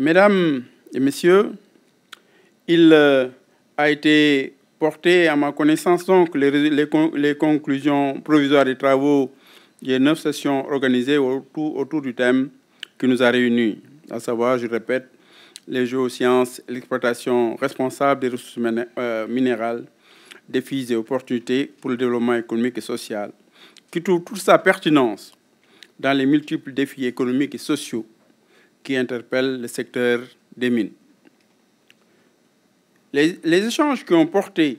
Mesdames et messieurs, il euh, a été porté à ma connaissance donc les, conclusions provisoires des travaux des neuf sessions organisées autour, du thème qui nous a réunis, à savoir, je répète, les géosciences, l'exploitation responsable des ressources euh, minérales, défis et opportunités pour le développement économique et social, qui trouve toute sa pertinence dans les multiples défis économiques et sociaux qui interpelle le secteur des mines. Les, échanges qui ont porté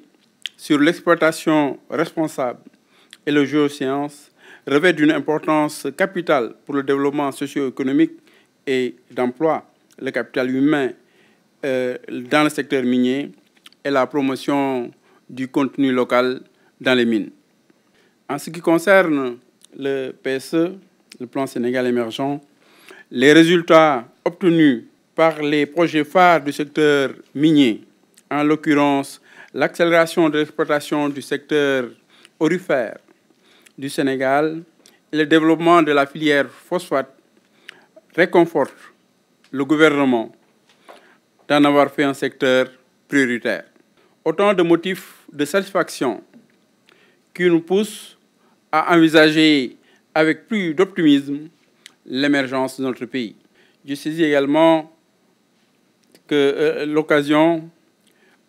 sur l'exploitation responsable et le géosciences revêtent d'une importance capitale pour le développement socio-économique et d'emploi, le capital humain euh, dans le secteur minier et la promotion du contenu local dans les mines. En ce qui concerne le PSE, le plan Sénégal émergent, les résultats obtenus par les projets phares du secteur minier, en l'occurrence l'accélération de l'exploitation du secteur orifère du Sénégal et le développement de la filière phosphate, réconfortent le gouvernement d'en avoir fait un secteur prioritaire. Autant de motifs de satisfaction qui nous poussent à envisager avec plus d'optimisme l'émergence de notre pays. Je saisis également que euh, l'occasion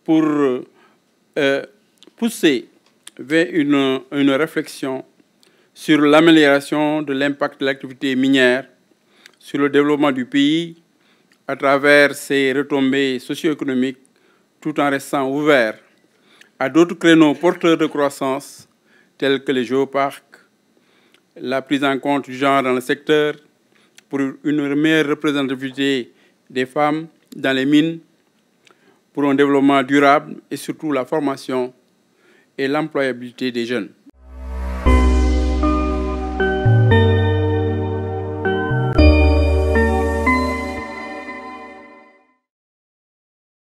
pour euh, pousser vers une, une réflexion sur l'amélioration de l'impact de l'activité minière sur le développement du pays à travers ses retombées socio-économiques tout en restant ouvert à d'autres créneaux porteurs de croissance tels que les géoparcs, la prise en compte du genre dans le secteur, pour une meilleure représentativité des femmes dans les mines, pour un développement durable et surtout la formation et l'employabilité des jeunes.